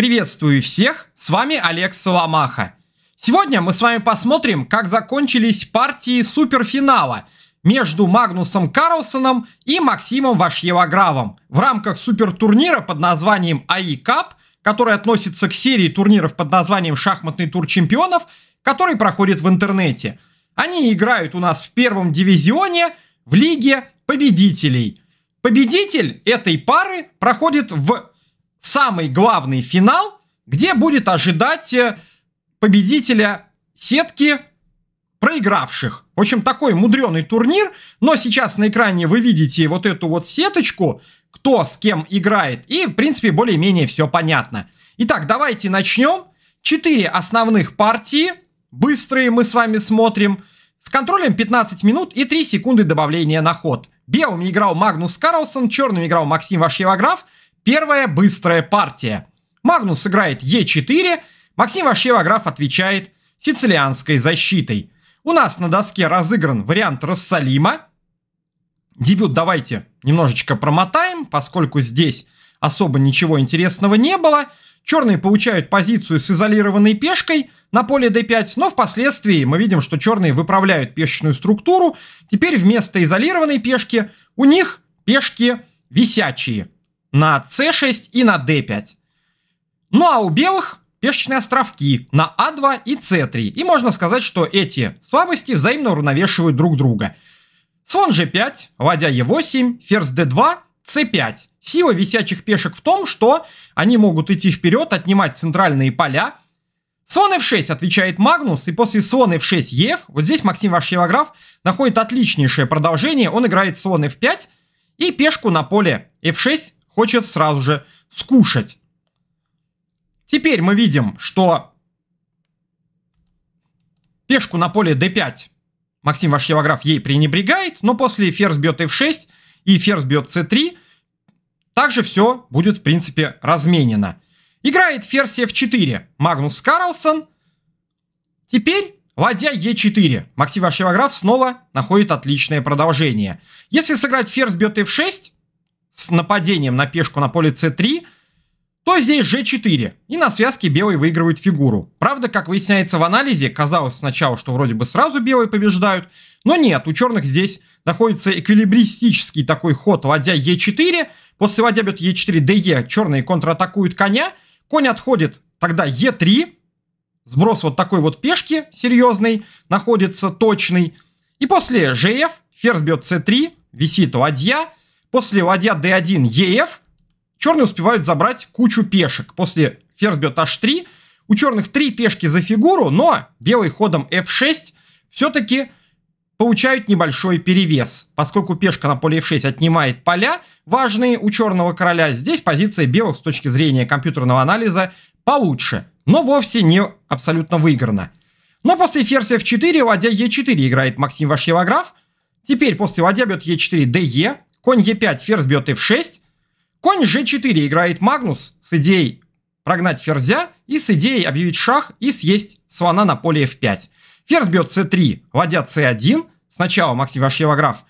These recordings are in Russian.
Приветствую всех, с вами Олег Соломаха. Сегодня мы с вами посмотрим, как закончились партии суперфинала между Магнусом Карлсоном и Максимом Вашьевагравом в рамках супертурнира под названием АИ Кап, который относится к серии турниров под названием «Шахматный тур чемпионов», который проходит в интернете. Они играют у нас в первом дивизионе в Лиге победителей. Победитель этой пары проходит в самый главный финал, где будет ожидать э, победителя сетки проигравших. В общем, такой мудреный турнир. Но сейчас на экране вы видите вот эту вот сеточку, кто с кем играет. И, в принципе, более-менее все понятно. Итак, давайте начнем. Четыре основных партии. Быстрые мы с вами смотрим. С контролем 15 минут и 3 секунды добавления на ход. Белыми играл Магнус Карлсон, черным играл Максим Вашевограф. Первая быстрая партия. Магнус играет Е4, Максим граф отвечает сицилианской защитой. У нас на доске разыгран вариант Рассалима. Дебют давайте немножечко промотаем, поскольку здесь особо ничего интересного не было. Черные получают позицию с изолированной пешкой на поле d5, но впоследствии мы видим, что черные выправляют пешечную структуру. Теперь вместо изолированной пешки у них пешки висячие на c6 и на d5. Ну а у белых пешечные островки на а2 и c3. И можно сказать, что эти слабости взаимно уравновешивают друг друга. Слон g5, ладья e8, ферзь d2, c5. Сила висячих пешек в том, что они могут идти вперед, отнимать центральные поля. Слон f6 отвечает Магнус, и после слон f6 еф, вот здесь Максим Вашилограф находит отличнейшее продолжение, он играет слон f5 и пешку на поле f6 хочет сразу же скушать. Теперь мы видим, что пешку на поле d5 Максим ваш Евограф ей пренебрегает, но после ферзь бьет f6 и ферзь бьет c3, также все будет в принципе разменено. Играет ферзь f4 Магнус Карлсон. Теперь Ладья Е4. Максим Ашевограф снова находит отличное продолжение. Если сыграть ферзь бьет f6, с нападением на пешку на поле c3, то здесь g4, и на связке белый выигрывает фигуру. Правда, как выясняется в анализе, казалось сначала, что вроде бы сразу белые побеждают, но нет, у черных здесь находится эквилибристический такой ход ладья e4, после ладья бьет e4, de, черные контратакуют коня, конь отходит тогда e3, сброс вот такой вот пешки серьезный, находится точный, и после gf, ферзь бьет c3, висит ладья, После ладья d1 еф черные успевают забрать кучу пешек. После ферзь бьет h3. У черных три пешки за фигуру, но белый ходом f6 все-таки получают небольшой перевес. Поскольку пешка на поле f6 отнимает поля, важные у черного короля, здесь позиция белых с точки зрения компьютерного анализа получше, но вовсе не абсолютно выиграна. Но после ферзь f4 ладья e4 играет Максим Вашевограф. Теперь после ладья бьет e4 de, конь Е5, ферзь бьет F6, конь G4 играет Магнус с идеей прогнать ферзя и с идеей объявить шах и съесть слона на поле F5. Ферзь бьет c3, ладья c1. Сначала Максим Вашьевограф,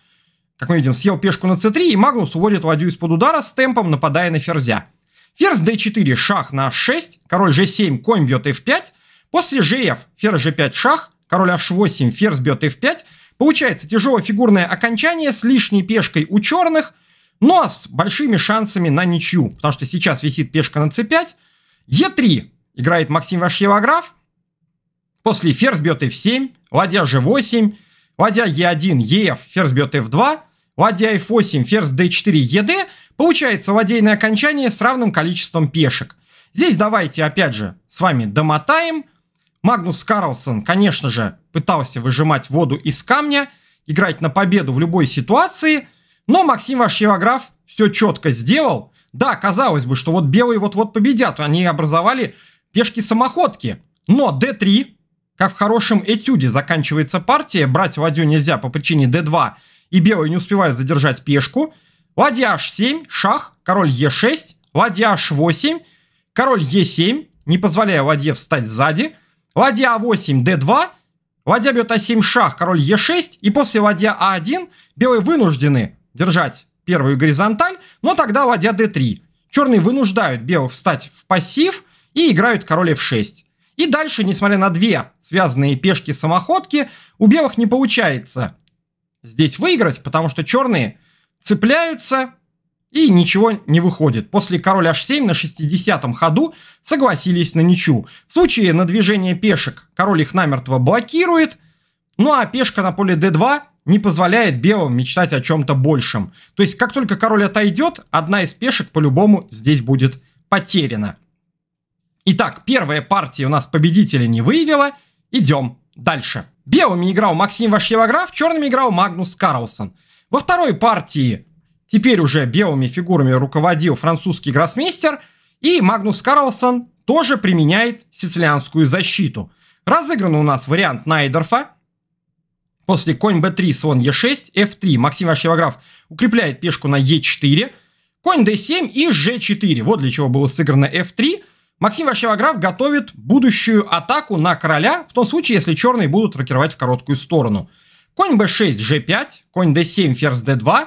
как мы видим, съел пешку на c3, и Магнус уводит ладью из-под удара с темпом, нападая на ферзя. Ферзь d4, шах на h6, король g7, конь бьет f5. После gf, ферзь g5, шах, король h8, ферзь бьет f5. Получается тяжелое фигурное окончание с лишней пешкой у черных, но с большими шансами на ничью, потому что сейчас висит пешка на c5. Е3 играет Максим Вашьевограф. После ферзь бьет f7, ладья g8, ладья e1, ef, ферзь бьет f2, ладья f8, ферзь d4, ед. Получается ладейное окончание с равным количеством пешек. Здесь давайте опять же с вами домотаем – Магнус Карлсон, конечно же, пытался выжимать воду из камня, играть на победу в любой ситуации, но Максим Вашевограф все четко сделал. Да, казалось бы, что вот белые вот-вот победят, они образовали пешки-самоходки. Но d3, как в хорошем этюде заканчивается партия, брать ладью нельзя по причине d2, и белые не успевают задержать пешку. Ладья h7, шах, король e6, ладья h8, король e7, не позволяя ладье встать сзади – Ладья А8, Д2. Ладья бьет А7, шах, король Е6. И после ладья А1 белые вынуждены держать первую горизонталь, но тогда ладья д 3 Черные вынуждают белых встать в пассив и играют король f6. И дальше, несмотря на две связанные пешки-самоходки, у белых не получается здесь выиграть, потому что черные цепляются, и ничего не выходит. После король h7 на 60-м ходу согласились на ничью. В случае на движение пешек король их намертво блокирует. Ну а пешка на поле d2 не позволяет белым мечтать о чем-то большем. То есть как только король отойдет, одна из пешек по-любому здесь будет потеряна. Итак, первая партия у нас победителя не выявила. Идем дальше. Белыми играл Максим Вашьевограф, черными играл Магнус Карлсон. Во второй партии теперь уже белыми фигурами руководил французский гроссмейстер, и Магнус Карлсон тоже применяет сицилианскую защиту. Разыгран у нас вариант Найдерфа. После конь b3, слон e6, f3. Максим Архивограф укрепляет пешку на e4. Конь d7 и g4. Вот для чего было сыграно f3. Максим Архивограф готовит будущую атаку на короля, в том случае, если черные будут рокировать в короткую сторону. Конь b6, g5, конь d7, ферзь d2.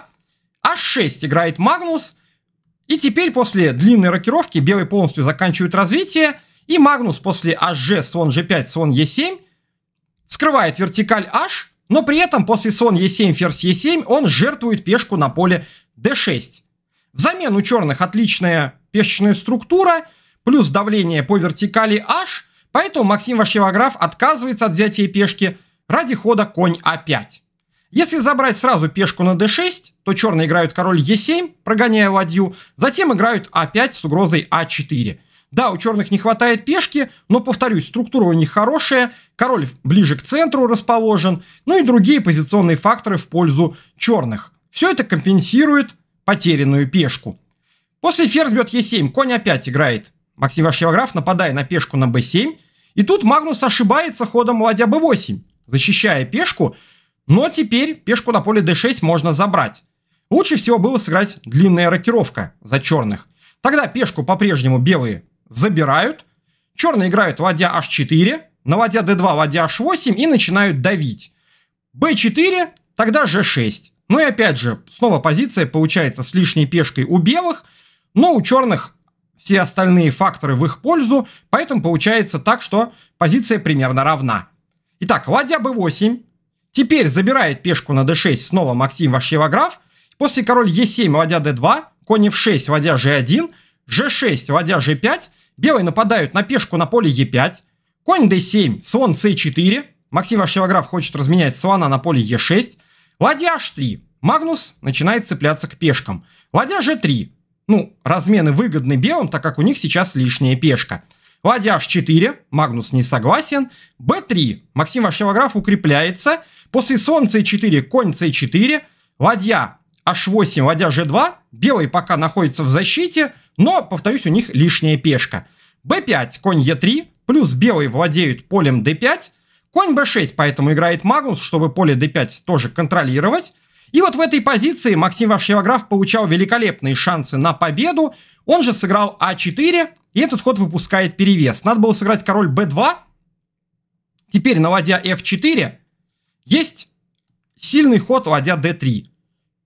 А6 играет Магнус. И теперь после длинной рокировки белый полностью заканчивает развитие. И Магнус после АЖ, слон G5, слон E7 скрывает вертикаль H, но при этом после слон E7, ферзь E7 он жертвует пешку на поле D6. Взамен у черных отличная пешечная структура, плюс давление по вертикали H, поэтому Максим Вашевограф отказывается от взятия пешки ради хода конь А5. Если забрать сразу пешку на d6, то черные играют король e7, прогоняя ладью, затем играют a5 а с угрозой a4. А да, у черных не хватает пешки, но, повторюсь, структура у них хорошая, король ближе к центру расположен, ну и другие позиционные факторы в пользу черных. Все это компенсирует потерянную пешку. После ферзь бьет e7, конь опять играет. Максим Вашевограф, нападая на пешку на b7, и тут Магнус ошибается ходом ладья b8, защищая пешку, но теперь пешку на поле d6 можно забрать. Лучше всего было сыграть длинная рокировка за черных. Тогда пешку по-прежнему белые забирают. Черные играют ладья h4, на ладья d2, ладья h8 и начинают давить. b4, тогда g6. Ну и опять же, снова позиция получается с лишней пешкой у белых, но у черных все остальные факторы в их пользу, поэтому получается так, что позиция примерно равна. Итак, ладья b8, Теперь забирает пешку на d6 снова Максим Вашевограф. После король e7, ладья d2, конь f6, ладья g1, g6, ладья g5. Белые нападают на пешку на поле e5. Конь d7, слон c4. Максим Вашевограф хочет разменять слона на поле e6. Ладья h3. Магнус начинает цепляться к пешкам. Ладья g3. Ну, размены выгодны белым, так как у них сейчас лишняя пешка. Ладья h4. Магнус не согласен. b3. Максим Вашевограф укрепляется. После слон c4, конь c4, ладья h8, ладья g2, белый пока находится в защите, но, повторюсь, у них лишняя пешка. b5, конь e3, плюс белые владеют полем d5, конь b6, поэтому играет Магнус, чтобы поле d5 тоже контролировать. И вот в этой позиции Максим Вашевограф получал великолепные шансы на победу, он же сыграл а4, и этот ход выпускает перевес. Надо было сыграть король b2, теперь на ладья f4, есть сильный ход, ладья d3.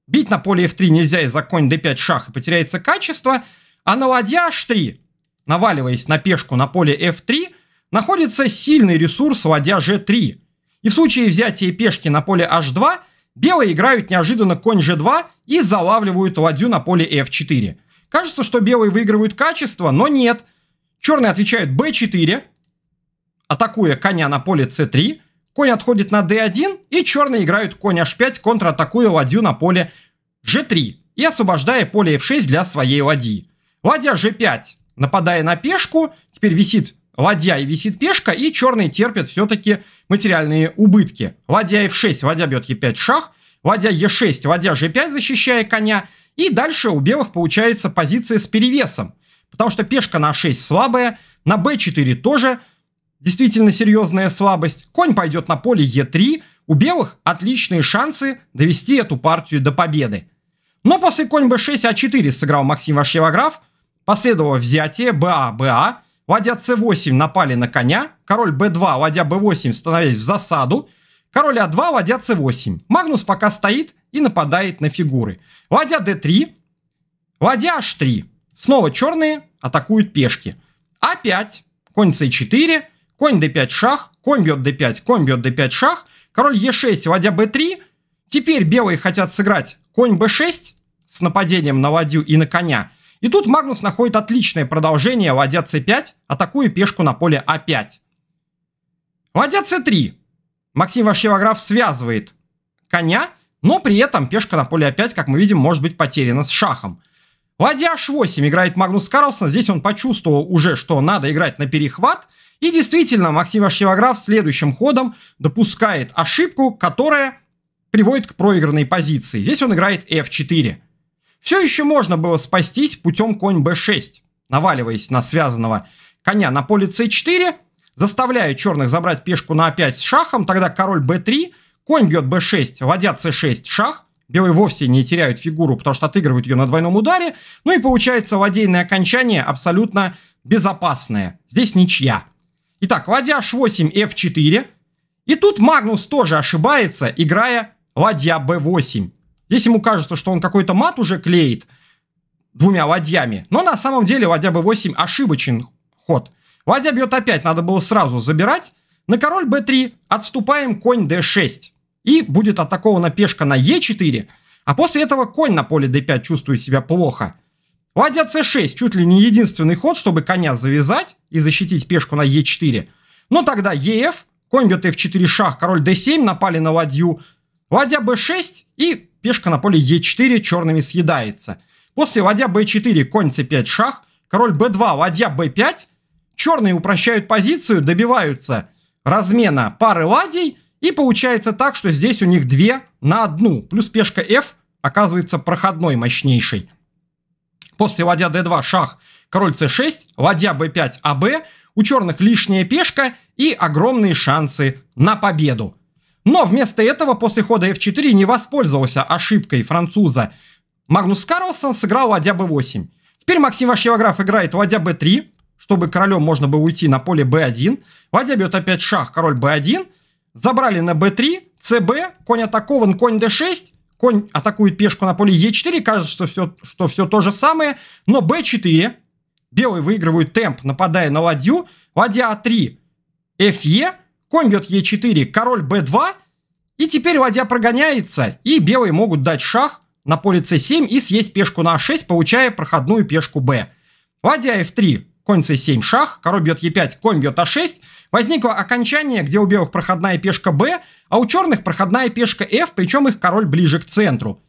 Бить на поле f3 нельзя из-за конь d5 шах и потеряется качество. А на ладья h3, наваливаясь на пешку на поле f3, находится сильный ресурс ладья g3. И в случае взятия пешки на поле h2, белые играют неожиданно конь g2 и залавливают ладью на поле f4. Кажется, что белые выигрывают качество, но нет. Черные отвечают b4, атакуя коня на поле c3, Конь отходит на d1, и черные играют конь h5, контратакуя ладью на поле g3 и освобождая поле f6 для своей ладьи. Ладья g5, нападая на пешку, теперь висит ладья и висит пешка, и черные терпят все-таки материальные убытки. Ладья f6, ладья бьет e5 шах, ладья e6, ладья g5, защищая коня, и дальше у белых получается позиция с перевесом, потому что пешка на 6 слабая, на b4 тоже, действительно серьезная слабость. Конь пойдет на поле Е3. У белых отличные шансы довести эту партию до победы. Но после конь b6, а4 сыграл Максим Вашевограф. Последовало взятие БА, БА. Ладья c8 напали на коня. Король b2, ладья b8 становясь в засаду. Король а2, ладья c8. Магнус пока стоит и нападает на фигуры. Ладья d3, ладья h3. Снова черные атакуют пешки. А5, конь c4, Конь d5 шах, конь бьет d5, конь бьет d5 шах, король e6, ладья b3. Теперь белые хотят сыграть конь b6 с нападением на ладью и на коня. И тут Магнус находит отличное продолжение ладья c5, атакуя пешку на поле a5. Ладья c3. Максим Вашевограф связывает коня, но при этом пешка на поле a5, а как мы видим, может быть потеряна с шахом. Ладья h8 играет Магнус Карлсон. Здесь он почувствовал уже, что надо играть на перехват. И действительно, Максим Архивограф следующим ходом допускает ошибку, которая приводит к проигранной позиции. Здесь он играет f4. Все еще можно было спастись путем конь b6, наваливаясь на связанного коня на поле c4, заставляя черных забрать пешку на a5 с шахом, тогда король b3, конь бьет b6, ладья c6, шах, Белые вовсе не теряют фигуру, потому что отыгрывают ее на двойном ударе. Ну и получается ладейное окончание абсолютно безопасное. Здесь ничья. Итак, ладья h8, f4. И тут Магнус тоже ошибается, играя ладья b8. Здесь ему кажется, что он какой-то мат уже клеит двумя ладьями. Но на самом деле ладья b8 ошибочен ход. Ладья бьет опять, надо было сразу забирать. На король b3 отступаем конь d6. И будет атакована пешка на e4. А после этого конь на поле d5 чувствует себя плохо. Ладья c6 чуть ли не единственный ход, чтобы коня завязать и защитить пешку на e4. Но тогда ef, конь бьет f4 шах, король d7, напали на ладью. Ладья b6 и пешка на поле e4 черными съедается. После ладья b4, конь c5 шах, король b2, ладья b5. Черные упрощают позицию, добиваются размена пары ладей. И получается так, что здесь у них две на одну. Плюс пешка f оказывается проходной мощнейшей. После ладья d2 шах, король c6, ладья b5, аб. У черных лишняя пешка и огромные шансы на победу. Но вместо этого после хода f4 не воспользовался ошибкой француза. Магнус Карлсон сыграл ладья b8. Теперь Максим Ващевограф играет ладья b3, чтобы королем можно было уйти на поле b1. Ладья бьет опять шах, король b1. Забрали на b3, cb, конь атакован, конь d6 конь атакует пешку на поле Е4, кажется, что все, что все то же самое, но Б4, белые выигрывают темп, нападая на ладью, ладья А3, Фе, конь бьет Е4, король Б2, и теперь ладья прогоняется, и белые могут дать шах на поле С7 и съесть пешку на А6, получая проходную пешку Б. Ладья F3, конь С7, шах, король бьет Е5, конь бьет А6, Возникло окончание, где у белых проходная пешка b, а у черных проходная пешка f, причем их король ближе к центру.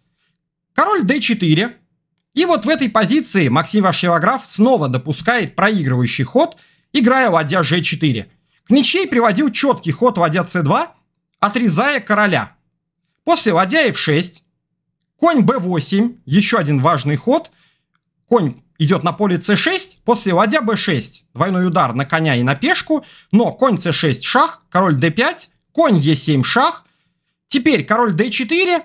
Король d4. И вот в этой позиции Максим Вашилограф снова допускает проигрывающий ход, играя ладья g4. К ничьей приводил четкий ход ладья c2, отрезая короля. После ладья f6, конь b8, еще один важный ход, конь идет на поле c6, после ладья b6, двойной удар на коня и на пешку, но конь c6 шах, король d5, конь e7 шах, теперь король d4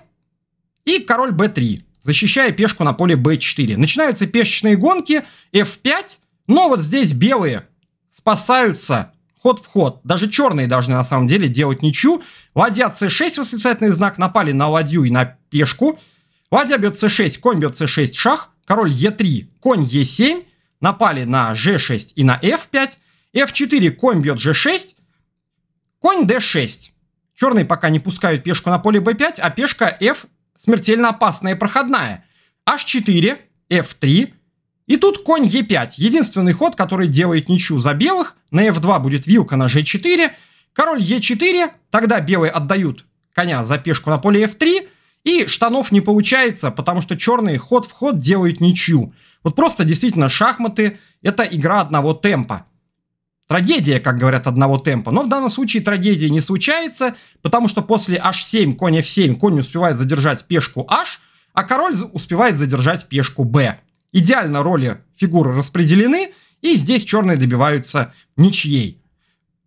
и король b3, защищая пешку на поле b4. Начинаются пешечные гонки, f5, но вот здесь белые спасаются ход в ход. Даже черные должны на самом деле делать ничью. Ладья c6, восклицательный знак, напали на ладью и на пешку. Ладья бьет c6, конь бьет c6, шах король Е3, конь Е7, напали на G6 и на F5, F4, конь бьет G6, конь D6. Черные пока не пускают пешку на поле B5, а пешка F смертельно опасная и проходная. H4, F3, и тут конь Е5. Единственный ход, который делает ничью за белых. На F2 будет вилка на G4, король Е4, тогда белые отдают коня за пешку на поле F3, и штанов не получается, потому что черные ход в ход делают ничью. Вот просто действительно шахматы – это игра одного темпа. Трагедия, как говорят, одного темпа. Но в данном случае трагедии не случается, потому что после h7, конь f7, конь успевает задержать пешку h, а король успевает задержать пешку b. Идеально роли фигуры распределены, и здесь черные добиваются ничьей.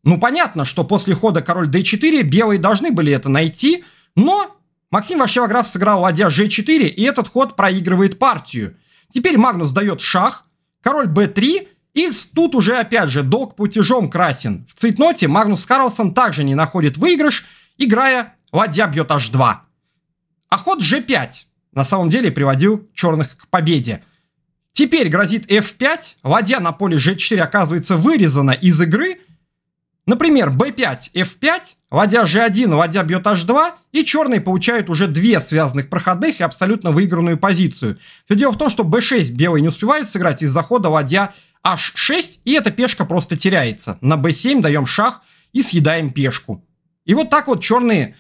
Ну понятно, что после хода король d4 белые должны были это найти, но Максим Ващевограф сыграл ладья g4, и этот ход проигрывает партию. Теперь Магнус дает шах, король b3, и тут уже опять же долг путежом красен. В цитноте Магнус Карлсон также не находит выигрыш, играя ладья бьет h2. А ход g5 на самом деле приводил черных к победе. Теперь грозит f5, ладья на поле g4 оказывается вырезана из игры, Например, b5, f5, ладья g1, ладья бьет h2, и черные получают уже две связанных проходных и абсолютно выигранную позицию. Все дело в том, что b6 белые не успевают сыграть из-за хода ладья h6, и эта пешка просто теряется. На b7 даем шах и съедаем пешку. И вот так вот черные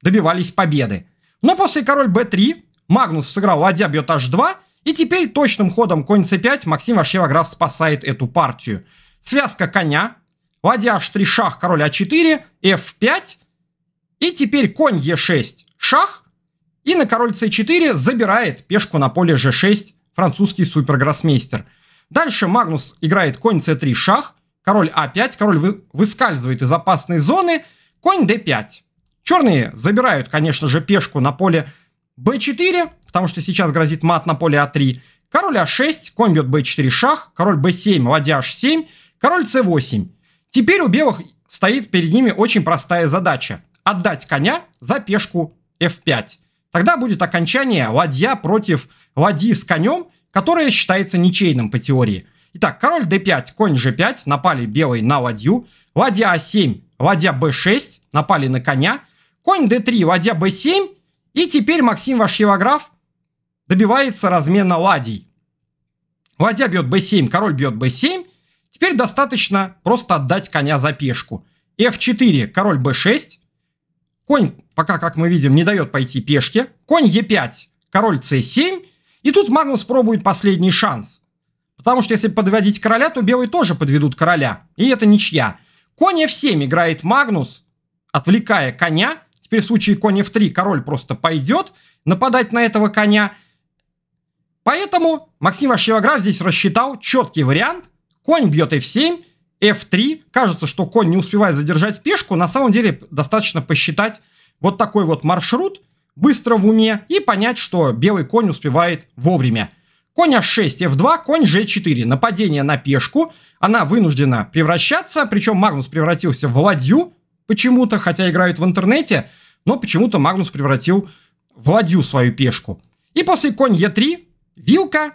добивались победы. Но после король b3 Магнус сыграл ладья бьет h2, и теперь точным ходом конь c5 Максим Вашеваграф спасает эту партию. Связка коня, Ладья h3, шах, король а4, f5. И теперь конь e6, шах. И на король c4 забирает пешку на поле g6 французский супергроссмейстер. Дальше Магнус играет конь c3, шах. Король а5, король вы, выскальзывает из опасной зоны. Конь d5. Черные забирают, конечно же, пешку на поле b4, потому что сейчас грозит мат на поле а3. Король а6, конь бьет b4 шах, король b7, ладья h7, король c8. Теперь у белых стоит перед ними очень простая задача. Отдать коня за пешку f5. Тогда будет окончание ладья против ладьи с конем, которая считается ничейным по теории. Итак, король d5, конь g5, напали белый на ладью. Ладья a7, а ладья b6, напали на коня. Конь d3, ладья b7. И теперь Максим Вашьевограф добивается размена ладей. Ладья бьет b7, король бьет b7. Теперь достаточно просто отдать коня за пешку. f4, король b6. Конь, пока, как мы видим, не дает пойти пешке. Конь e5, король c7. И тут Магнус пробует последний шанс. Потому что если подводить короля, то белые тоже подведут короля. И это ничья. Конь f7 играет Магнус, отвлекая коня. Теперь в случае конь f3 король просто пойдет нападать на этого коня. Поэтому Максим Вашевограф здесь рассчитал четкий вариант, Конь бьет f7, f3. Кажется, что конь не успевает задержать пешку. На самом деле достаточно посчитать вот такой вот маршрут быстро в уме и понять, что белый конь успевает вовремя. Конь h6, f2, конь g4. Нападение на пешку. Она вынуждена превращаться. Причем Магнус превратился в ладью почему-то, хотя играют в интернете. Но почему-то Магнус превратил в ладью свою пешку. И после конь e3, вилка,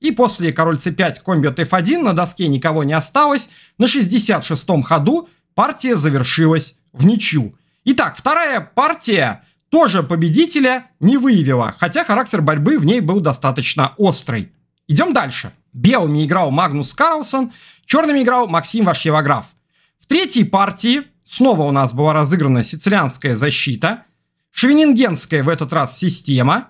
и после король c5, комби бьет f1, на доске никого не осталось. На 66-м ходу партия завершилась в ничью. Итак, вторая партия тоже победителя не выявила, хотя характер борьбы в ней был достаточно острый. Идем дальше. Белыми играл Магнус Карлсон, черными играл Максим Вашьевограф. В третьей партии снова у нас была разыграна сицилианская защита, швенингенская в этот раз система.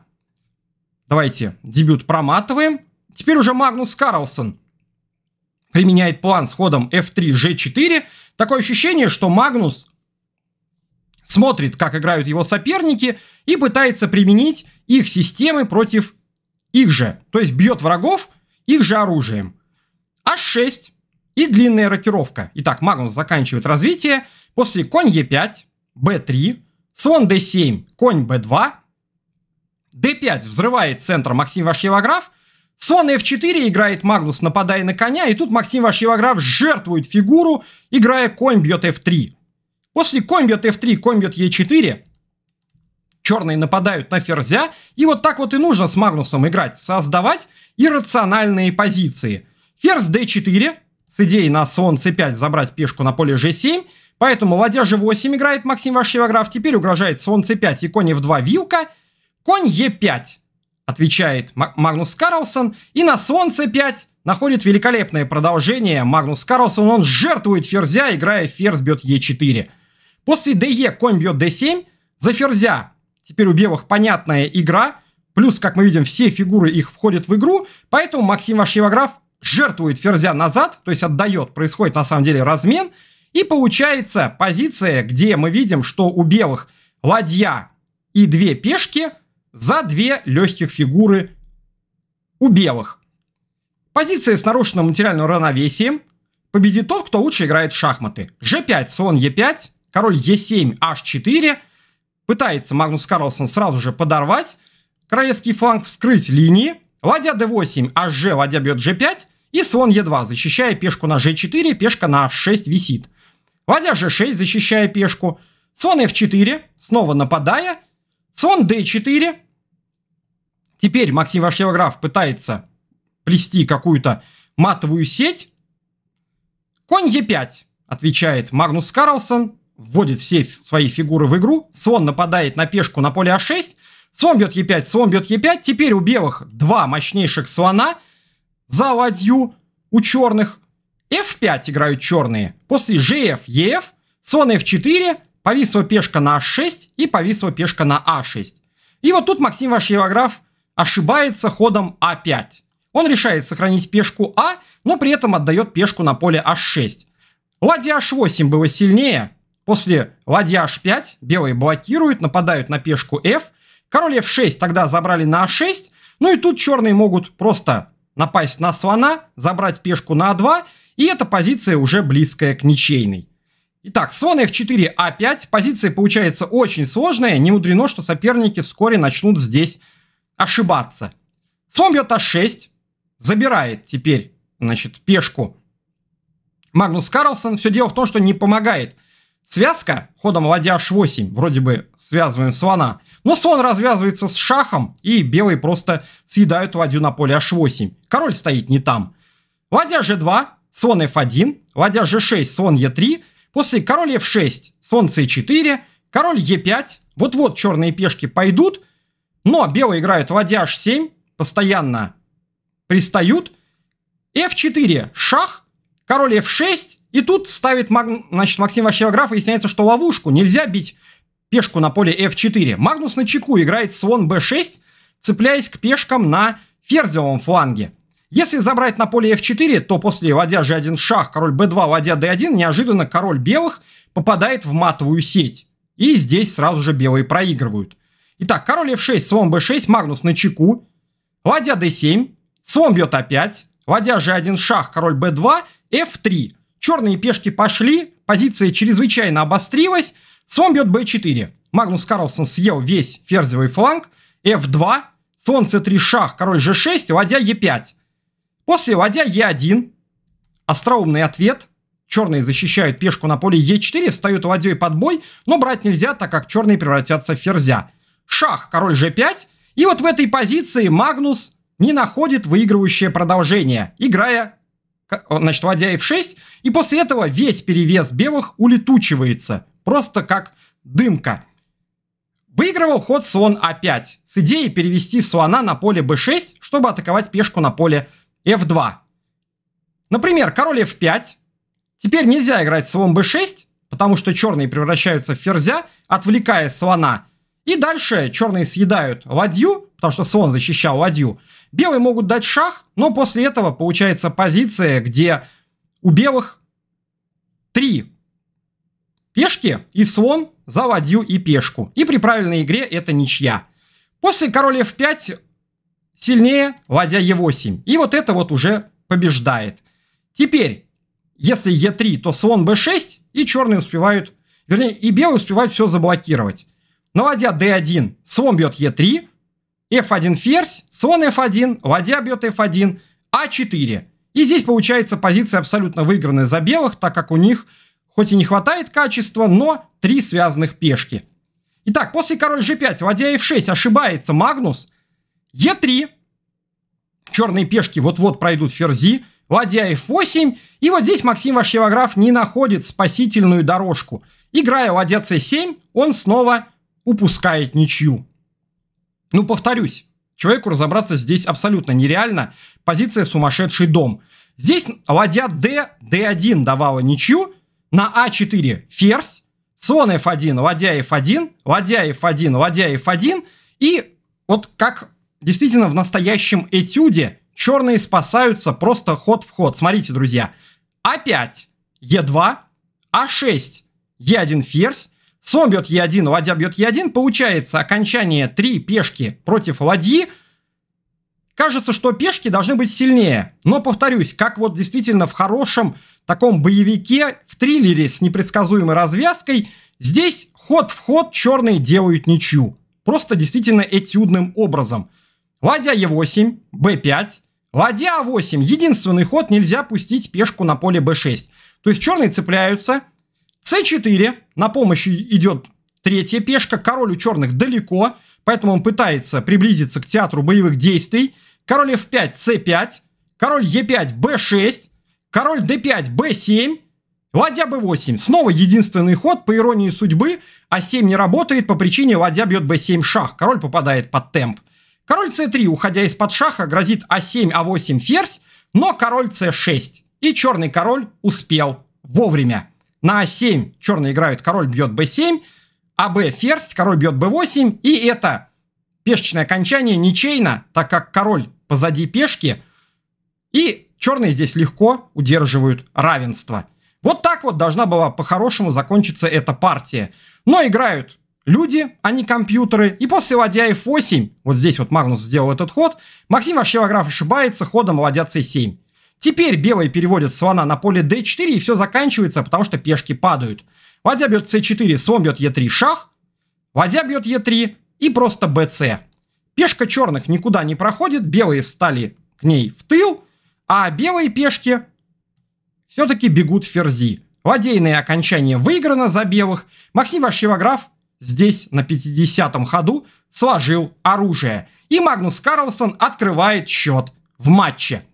Давайте дебют проматываем. Теперь уже Магнус Карлсон применяет план с ходом f3, g4. Такое ощущение, что Магнус смотрит, как играют его соперники, и пытается применить их системы против их же. То есть бьет врагов их же оружием. h6 и длинная рокировка. Итак, Магнус заканчивает развитие. После конь e5, b3, слон d7, конь b2. d5 взрывает центр Максим Вашевограф Слон f4 играет Магнус, нападая на коня, и тут Максим Вашивограф жертвует фигуру, играя конь бьет f3. После конь бьет f3, конь бьет e4, черные нападают на ферзя, и вот так вот и нужно с Магнусом играть, создавать иррациональные позиции. Ферзь d4, с идеей на слон c5 забрать пешку на поле g7, поэтому ладья g8 играет Максим Вашивограф, теперь угрожает слон c5 и конь f2 вилка, конь e5 отвечает Магнус Карлсон. И на Солнце 5 находит великолепное продолжение. Магнус Карлсон, он жертвует ферзя, играя ферзь бьет Е4. После ДЕ конь бьет Д7 за ферзя. Теперь у белых понятная игра. Плюс, как мы видим, все фигуры их входят в игру. Поэтому Максим Вашивограф жертвует ферзя назад, то есть отдает. Происходит на самом деле размен. И получается позиция, где мы видим, что у белых ладья и две пешки – за две легких фигуры у белых. Позиция с нарушенным материальным равновесием. Победит тот, кто лучше играет в шахматы. G5, слон E5, король E7, H4. Пытается Магнус Карлсон сразу же подорвать. Королевский фланг вскрыть линии. Ладья D8, HG, ладья бьет G5. И слон e 2 защищая пешку на G4, пешка на H6 висит. Ладья G6, защищая пешку. Слон F4, снова нападая. Слон d4. Теперь Максим Вашевограф пытается плести какую-то матовую сеть. Конь e5, отвечает Магнус Карлсон, вводит все свои фигуры в игру. Слон нападает на пешку на поле а6. Слон бьет e5, слон бьет e5. Теперь у белых два мощнейших слона за ладью у черных. f5 играют черные. После gf, ef, слон f4, повисла пешка на h6 а и повисла пешка на a6. А и вот тут Максим Вашьевограф ошибается ходом a5. А Он решает сохранить пешку а, но при этом отдает пешку на поле h6. Ладья h8 было сильнее. После ладья h5 белые блокируют, нападают на пешку f. Король f6 тогда забрали на a6. Ну и тут черные могут просто напасть на слона, забрать пешку на a2. И эта позиция уже близкая к ничейной. Итак, слон f4, a5. Позиция получается очень сложная. Не мудрено, что соперники вскоре начнут здесь ошибаться. Слон бьет h6. А Забирает теперь, значит, пешку Магнус Карлсон. Все дело в том, что не помогает связка ходом ладья h8. Вроде бы связываем слона. Но слон развязывается с шахом, и белые просто съедают ладью на поле h8. Король стоит не там. Ладья g2, слон f1, ладья g6, слон e3– После король f6, солнце c 4 король e5. Вот-вот черные пешки пойдут. Но белые играют ладья h7, постоянно пристают. f4, шах, король f6. И тут ставит значит, Максим Ващерограф, выясняется, что ловушку. Нельзя бить пешку на поле f4. Магнус на чеку играет слон b6, цепляясь к пешкам на ферзевом фланге. Если забрать на поле f4, то после ладья g1 шах, король b2, ладья d1, неожиданно король белых попадает в матовую сеть. И здесь сразу же белые проигрывают. Итак, король f6, слон b6, Магнус на чеку. Ладья d7, слон бьет опять. Ладья g1 шах, король b2, f3. Черные пешки пошли, позиция чрезвычайно обострилась. Слон бьет b4. Магнус Карлсон съел весь ферзевый фланг. f2, слон c3 шах, король g6, ладья e5. После ладья Е1. Остроумный ответ. Черные защищают пешку на поле Е4, встают ладьей под бой, но брать нельзя, так как черные превратятся в ферзя. Шах, король G5. И вот в этой позиции Магнус не находит выигрывающее продолжение, играя э, значит, ладья f6, и после этого весь перевес белых улетучивается, просто как дымка. Выигрывал ход слон a5 а с идеей перевести слона на поле b6, чтобы атаковать пешку на поле f2. Например, король f5. Теперь нельзя играть слон b6, потому что черные превращаются в ферзя, отвлекая слона. И дальше черные съедают ладью, потому что слон защищал ладью. Белые могут дать шах, но после этого получается позиция, где у белых три пешки и слон за ладью и пешку. И при правильной игре это ничья. После короля f5 сильнее ладья Е8. И вот это вот уже побеждает. Теперь, если Е3, то слон Б6, и черные успевают, вернее, и белые успевают все заблокировать. Но ладья d1, слон бьет e3, f1 ферзь, слон f1, ладья бьет f1, а4. И здесь получается позиция абсолютно выигранная за белых, так как у них хоть и не хватает качества, но три связанных пешки. Итак, после король g5, ладья f6 ошибается Магнус, Е3. Черные пешки вот-вот пройдут ферзи. Ладья f8. И вот здесь Максим Вашевограф не находит спасительную дорожку. Играя ладья c7, он снова упускает ничью. Ну, повторюсь, человеку разобраться здесь абсолютно нереально. Позиция сумасшедший дом. Здесь ладья d, d1 давала ничью. На а4 ферзь. Слон f1, ладья f1, ладья f1, ладья f1. И вот как Действительно, в настоящем этюде черные спасаются просто ход в ход. Смотрите, друзья. А5, Е2, А6, Е1 ферзь. Слон бьет Е1, ладья бьет Е1. Получается окончание 3 пешки против ладьи. Кажется, что пешки должны быть сильнее. Но, повторюсь, как вот действительно в хорошем таком боевике, в триллере с непредсказуемой развязкой, здесь ход в ход черные делают ничью. Просто действительно этюдным образом – Ладья Е8, Б5, ладья А8. Единственный ход, нельзя пустить пешку на поле Б6. То есть черные цепляются. С4, на помощь идет третья пешка. Король у черных далеко, поэтому он пытается приблизиться к театру боевых действий. Король F5, с 5 король е 5 б 6 король D5, б 7 ладья б 8 Снова единственный ход, по иронии судьбы, А7 не работает по причине ладья бьет б 7 шах. Король попадает под темп. Король c3, уходя из-под шаха, грозит а7, а8 ферзь, но король c6. И черный король успел вовремя. На а7 черный играет, король бьет b7, а b ферзь, король бьет b8. И это пешечное окончание ничейно, так как король позади пешки. И черные здесь легко удерживают равенство. Вот так вот должна была по-хорошему закончиться эта партия. Но играют люди, а не компьютеры. И после ладья f8, вот здесь вот Магнус сделал этот ход, Максим Ващелограф ошибается, ходом ладья c7. Теперь белые переводят слона на поле d4 и все заканчивается, потому что пешки падают. Ладья бьет c4, слон бьет e3, шах, ладья бьет e3 и просто bc. Пешка черных никуда не проходит, белые встали к ней в тыл, а белые пешки все-таки бегут ферзи. Ладейное окончание выиграно за белых. Максим Вашевограф здесь на 50-м ходу сложил оружие. И Магнус Карлсон открывает счет в матче.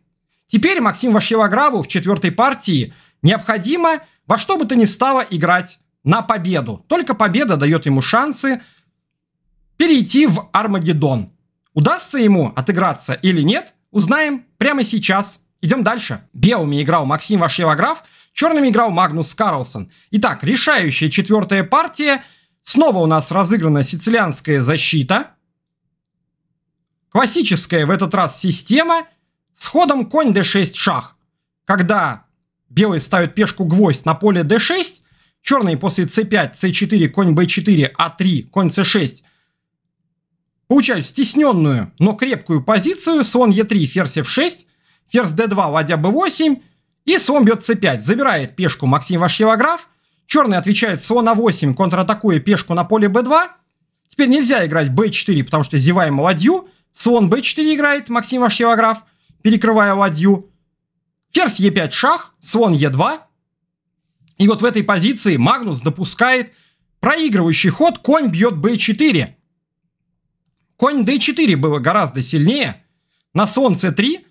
Теперь Максим Вашилограву в четвертой партии необходимо во что бы то ни стало играть на победу. Только победа дает ему шансы перейти в Армагеддон. Удастся ему отыграться или нет, узнаем прямо сейчас. Идем дальше. Белыми играл Максим Вашилограф, черными играл Магнус Карлсон. Итак, решающая четвертая партия – Снова у нас разыграна сицилианская защита. Классическая в этот раз система с ходом конь d6 шах. Когда белые ставят пешку гвоздь на поле d6, черные после c5, c4, конь b4, a 3 конь c6 получают стесненную, но крепкую позицию, слон e3, ферзь f6, ферзь d2, ладья b8 и слон бьет c5, забирает пешку Максим Вашелограф, Черный отвечает слон на 8, контратакуя пешку на поле b2. Теперь нельзя играть b4, потому что зеваем ладью. Слон b4 играет Максим ваш Вашевограф, перекрывая ладью. Ферзь e5 шах, слон e2. И вот в этой позиции Магнус допускает проигрывающий ход, конь бьет b4. Конь d4 было гораздо сильнее. На слон c3,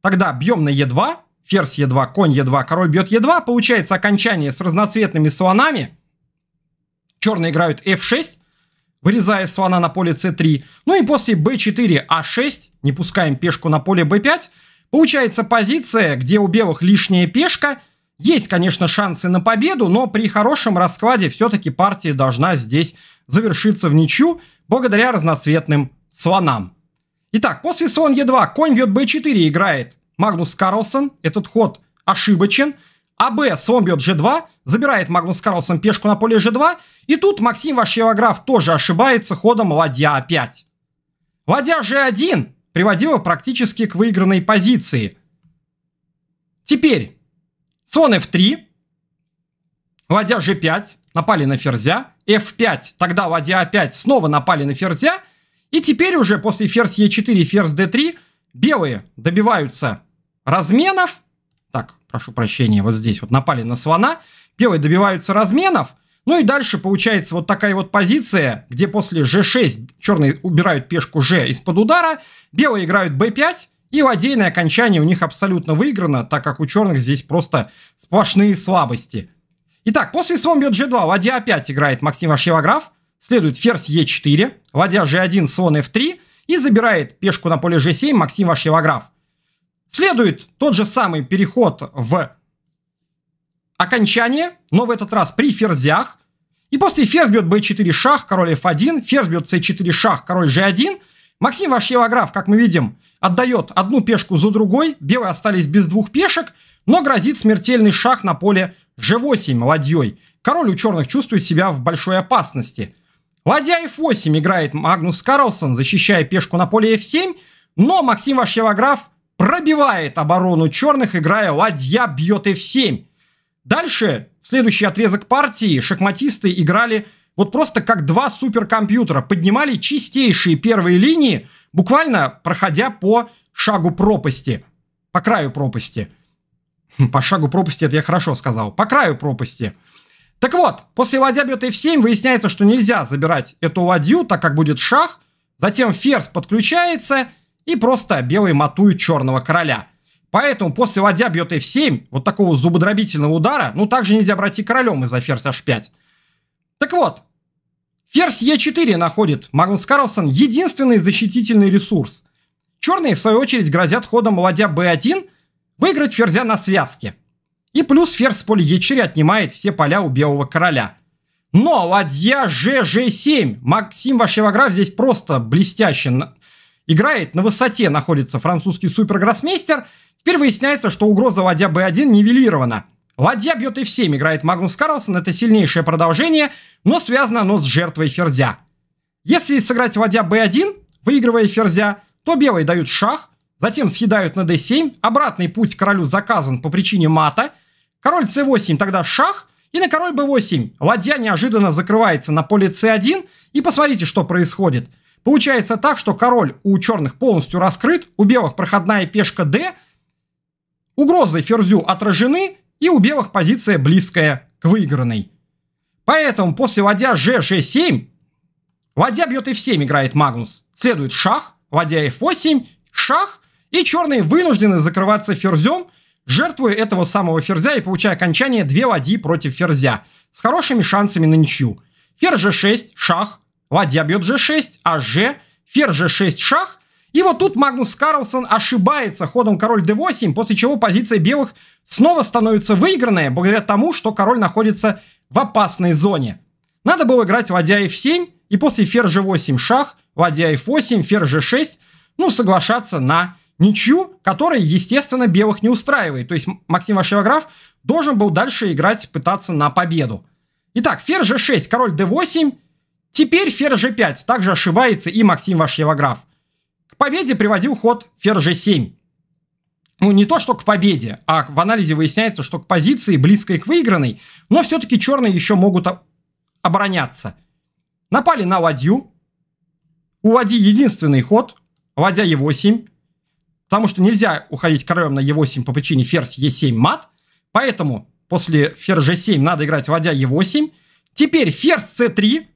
тогда бьем на e2, ферзь Е2, конь Е2, король бьет Е2. Получается окончание с разноцветными слонами. Черные играют F6, вырезая слона на поле c3. Ну и после b4, a6, а не пускаем пешку на поле b5, получается позиция, где у белых лишняя пешка. Есть, конечно, шансы на победу, но при хорошем раскладе все-таки партия должна здесь завершиться в ничью благодаря разноцветным слонам. Итак, после слон е 2 конь бьет b4 играет Магнус Карлсон. Этот ход ошибочен. АБ слон бьет G2, забирает Магнус Карлсон пешку на поле G2. И тут Максим Вашевограф тоже ошибается ходом ладья А5. Ладья G1 приводила практически к выигранной позиции. Теперь слон F3, ладья G5, напали на ферзя, F5, тогда ладья А5 снова напали на ферзя, и теперь уже после ферзь Е4 и ферзь d 3 белые добиваются разменов. Так, прошу прощения, вот здесь вот напали на слона. Белые добиваются разменов. Ну и дальше получается вот такая вот позиция, где после g6 черные убирают пешку g из-под удара, белые играют b5, и ладейное окончание у них абсолютно выиграно, так как у черных здесь просто сплошные слабости. Итак, после слон бьет g2, ладья опять играет Максим Аршевограф, следует ферзь e4, ладья g1, слон f3, и забирает пешку на поле g7 Максим Аршевограф. Следует тот же самый переход в окончание, но в этот раз при ферзях. И после ферзь бьет b4 шах, король f1, ферзь бьет c4 шах, король g1. Максим Вашьевограф, как мы видим, отдает одну пешку за другой. Белые остались без двух пешек, но грозит смертельный шах на поле g8 ладьей. Король у черных чувствует себя в большой опасности. Ладья f8 играет Магнус Карлсон, защищая пешку на поле f7, но Максим Вашьевограф пробивает оборону черных, играя ладья бьет f7. Дальше, в следующий отрезок партии, шахматисты играли вот просто как два суперкомпьютера. Поднимали чистейшие первые линии, буквально проходя по шагу пропасти. По краю пропасти. По шагу пропасти это я хорошо сказал. По краю пропасти. Так вот, после ладья бьет f7 выясняется, что нельзя забирать эту ладью, так как будет шах. Затем ферзь подключается – и просто белый матует черного короля. Поэтому после ладья бьет f7, вот такого зубодробительного удара, ну также нельзя брать и королем из-за ферзь h5. Так вот, ферзь e4 находит Магнус Карлсон единственный защитительный ресурс. Черные, в свою очередь, грозят ходом ладья b1 выиграть ферзя на связке. И плюс ферзь с поля e4 отнимает все поля у белого короля. Но ладья gg7, Максим Вашевограф здесь просто блестяще играет, на высоте находится французский супергроссмейстер. Теперь выясняется, что угроза ладья b1 нивелирована. Ладья бьет и 7 играет Магнус Карлсон, это сильнейшее продолжение, но связано оно с жертвой ферзя. Если сыграть ладья b1, выигрывая ферзя, то белые дают шах, затем съедают на d7, обратный путь королю заказан по причине мата, король c8 тогда шах, и на король b8 ладья неожиданно закрывается на поле c1, и посмотрите, что происходит – Получается так, что король у черных полностью раскрыт, у белых проходная пешка d, угрозы ферзю отражены, и у белых позиция близкая к выигранной. Поэтому после ладья g6-7, ладья бьет f7 играет Магнус, следует шах, ладья f8, шах, и черные вынуждены закрываться ферзем, жертвуя этого самого ферзя и получая окончание две ладьи против ферзя, с хорошими шансами на ничью. Ферзь g6, шах, Ладья бьет g6, а g, фер g6 шах. И вот тут Магнус Карлсон ошибается ходом король d8, после чего позиция белых снова становится выигранная, благодаря тому, что король находится в опасной зоне. Надо было играть ладья f7, и после фер g8 шах, ладья f8, фер g6, ну, соглашаться на ничью, которая, естественно, белых не устраивает. То есть Максим Вашевограф должен был дальше играть, пытаться на победу. Итак, фер g6, король d8, Теперь ферзь g5, также ошибается и Максим Вашевограф. К победе приводил ход ферзь g7. Ну, не то, что к победе, а в анализе выясняется, что к позиции, близкой к выигранной, но все-таки черные еще могут обороняться. Напали на ладью. У ладьи единственный ход, ладья e8, потому что нельзя уходить королем на e8 по причине ферзь e7 мат, поэтому после ферзь g7 надо играть ладья e8. Теперь ферзь c3,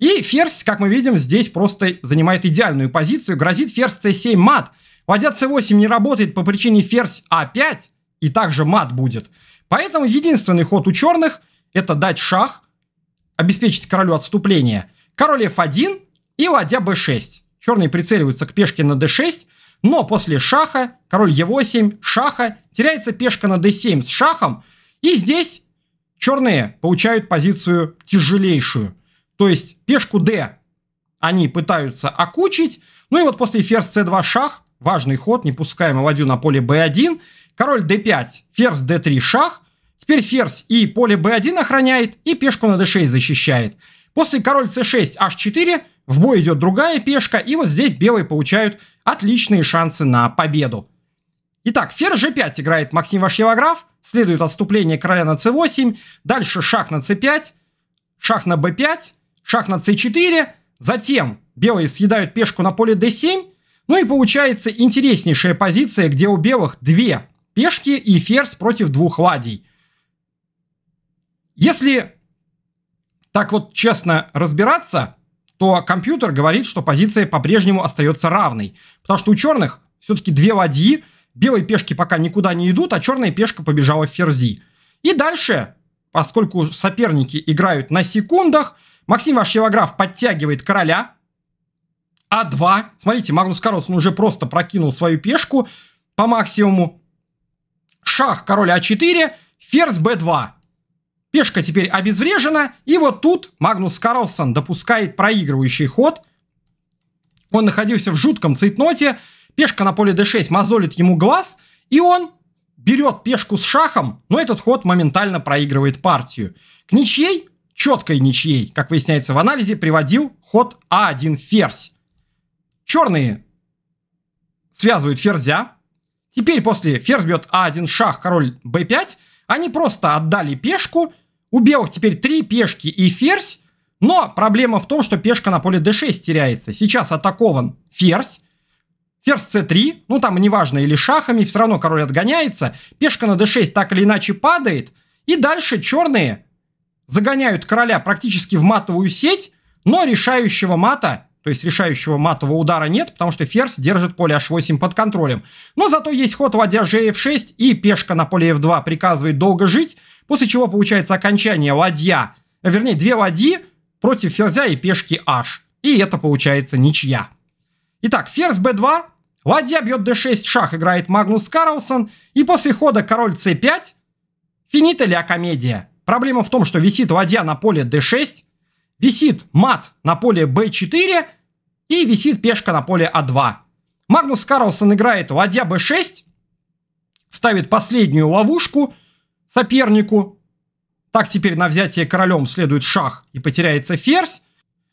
и ферзь, как мы видим, здесь просто занимает идеальную позицию. Грозит ферзь c7 мат. Ладья c8 не работает по причине ферзь a5. А и также мат будет. Поэтому единственный ход у черных – это дать шах, обеспечить королю отступление. Король f1 и ладья b6. Черные прицеливаются к пешке на d6. Но после шаха, король e8, шаха, теряется пешка на d7 с шахом. И здесь черные получают позицию тяжелейшую. То есть пешку d они пытаются окучить. Ну и вот после ферзь c2 шах, важный ход, не пускаем ладью на поле b1. Король d5, ферзь d3 шах. Теперь ферзь и поле b1 охраняет, и пешку на d6 защищает. После король c6, h4, в бой идет другая пешка, и вот здесь белые получают отличные шансы на победу. Итак, ферзь g5 играет Максим Вашьевограф, следует отступление короля на c8, дальше шах на c5, шах на b5, шах на c4, затем белые съедают пешку на поле d7, ну и получается интереснейшая позиция, где у белых две пешки и ферзь против двух ладей. Если так вот честно разбираться, то компьютер говорит, что позиция по-прежнему остается равной, потому что у черных все-таки две ладьи, белые пешки пока никуда не идут, а черная пешка побежала в ферзи. И дальше, поскольку соперники играют на секундах, Максим ваш Щевограф подтягивает короля. А2. Смотрите, Магнус Карлсон уже просто прокинул свою пешку по максимуму. Шах короля А4, ферзь Б2. Пешка теперь обезврежена. И вот тут Магнус Карлсон допускает проигрывающий ход. Он находился в жутком цейтноте. Пешка на поле d6 мозолит ему глаз. И он берет пешку с шахом, но этот ход моментально проигрывает партию. К ничьей четкой ничьей, как выясняется в анализе, приводил ход А1 ферзь. Черные связывают ферзя. Теперь после ферзь бьет А1 шах, король Б5. Они просто отдали пешку. У белых теперь три пешки и ферзь. Но проблема в том, что пешка на поле d6 теряется. Сейчас атакован ферзь. Ферзь c3, ну там неважно, или шахами, все равно король отгоняется. Пешка на d6 так или иначе падает. И дальше черные загоняют короля практически в матовую сеть, но решающего мата, то есть решающего матового удара нет, потому что ферзь держит поле h8 под контролем. Но зато есть ход ладья gf6 и пешка на поле f2 приказывает долго жить, после чего получается окончание ладья, э, вернее две ладьи против ферзя и пешки h. И это получается ничья. Итак, ферзь b2, ладья бьет d6, шах играет Магнус Карлсон, и после хода король c5, финита ля комедия. Проблема в том, что висит ладья на поле d6, висит мат на поле b4 и висит пешка на поле a2. А Магнус Карлсон играет ладья b6, ставит последнюю ловушку сопернику. Так теперь на взятие королем следует шах и потеряется ферзь.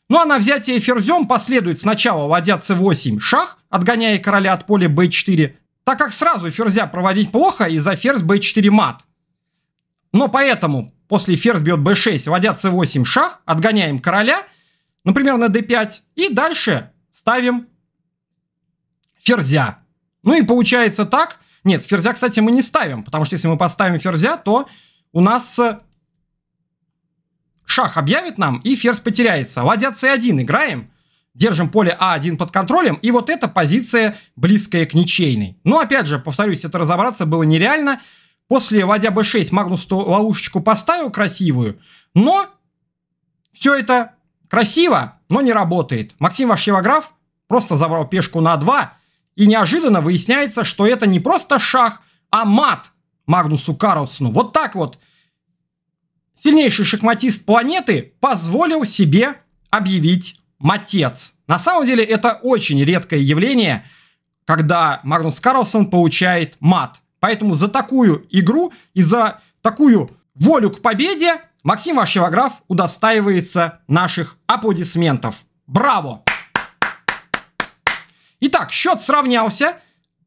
Ну а на взятие ферзем последует сначала ладья c8 шах, отгоняя короля от поля b4, так как сразу ферзя проводить плохо из-за ферзь b4 мат. Но поэтому После ферзь бьет b6, ладья c8 шах, отгоняем короля, например, ну, на d5. И дальше ставим ферзя. Ну и получается так. Нет, ферзя, кстати, мы не ставим, потому что если мы поставим ферзя, то у нас э, шах объявит нам, и ферзь потеряется. Ладья c1 играем, держим поле a а 1 под контролем, и вот эта позиция близкая к ничейной. Но, опять же, повторюсь, это разобраться было нереально, После ладья b6 Магнус ловушечку поставил красивую, но все это красиво, но не работает. Максим Вашевограф просто забрал пешку на 2, и неожиданно выясняется, что это не просто шах, а мат Магнусу Карлсону. Вот так вот. Сильнейший шахматист планеты позволил себе объявить матец. На самом деле это очень редкое явление, когда Магнус Карлсон получает мат. Поэтому за такую игру и за такую волю к победе Максим Архивограф удостаивается наших аплодисментов. Браво! Итак, счет сравнялся,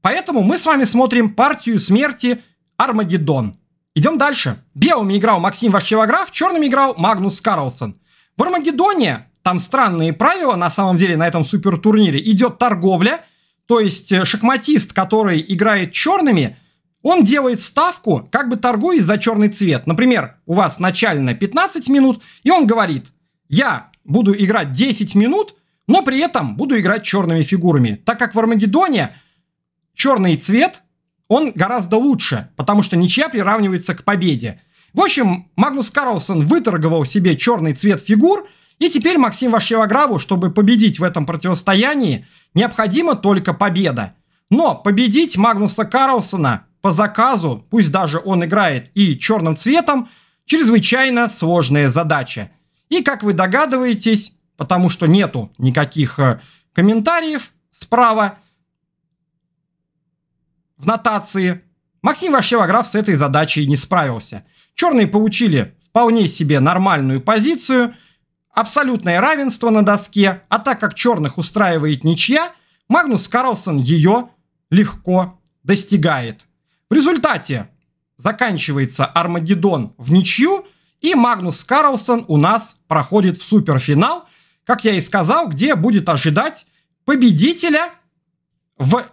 поэтому мы с вами смотрим партию смерти Армагеддон. Идем дальше. Белыми играл Максим Вашевограф, черными играл Магнус Карлсон. В Армагеддоне, там странные правила, на самом деле, на этом супертурнире, идет торговля, то есть э, шахматист, который играет черными, он делает ставку, как бы торгуясь за черный цвет. Например, у вас начально 15 минут, и он говорит, я буду играть 10 минут, но при этом буду играть черными фигурами. Так как в Армагеддоне черный цвет, он гораздо лучше, потому что ничья приравнивается к победе. В общем, Магнус Карлсон выторговал себе черный цвет фигур, и теперь Максим Вашеваграву, чтобы победить в этом противостоянии, необходима только победа. Но победить Магнуса Карлсона по заказу, пусть даже он играет и черным цветом, чрезвычайно сложная задача. И как вы догадываетесь, потому что нету никаких э, комментариев справа в нотации, Максим Вашевограф с этой задачей не справился. Черные получили вполне себе нормальную позицию, абсолютное равенство на доске, а так как черных устраивает ничья, Магнус Карлсон ее легко достигает. В результате заканчивается Армагеддон в ничью, и Магнус Карлсон у нас проходит в суперфинал, как я и сказал, где будет ожидать победителя в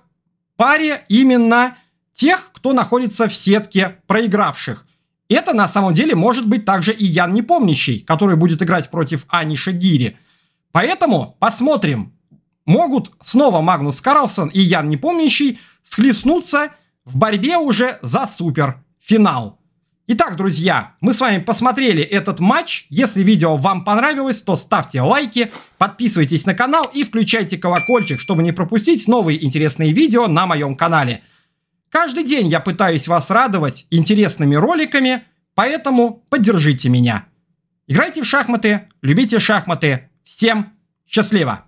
паре именно тех, кто находится в сетке проигравших. Это на самом деле может быть также и Ян Непомнящий, который будет играть против Ани Шагири. Поэтому посмотрим, могут снова Магнус Карлсон и Ян Непомнящий схлестнуться в борьбе уже за суперфинал. Итак, друзья, мы с вами посмотрели этот матч. Если видео вам понравилось, то ставьте лайки, подписывайтесь на канал и включайте колокольчик, чтобы не пропустить новые интересные видео на моем канале. Каждый день я пытаюсь вас радовать интересными роликами, поэтому поддержите меня. Играйте в шахматы, любите шахматы. Всем счастливо!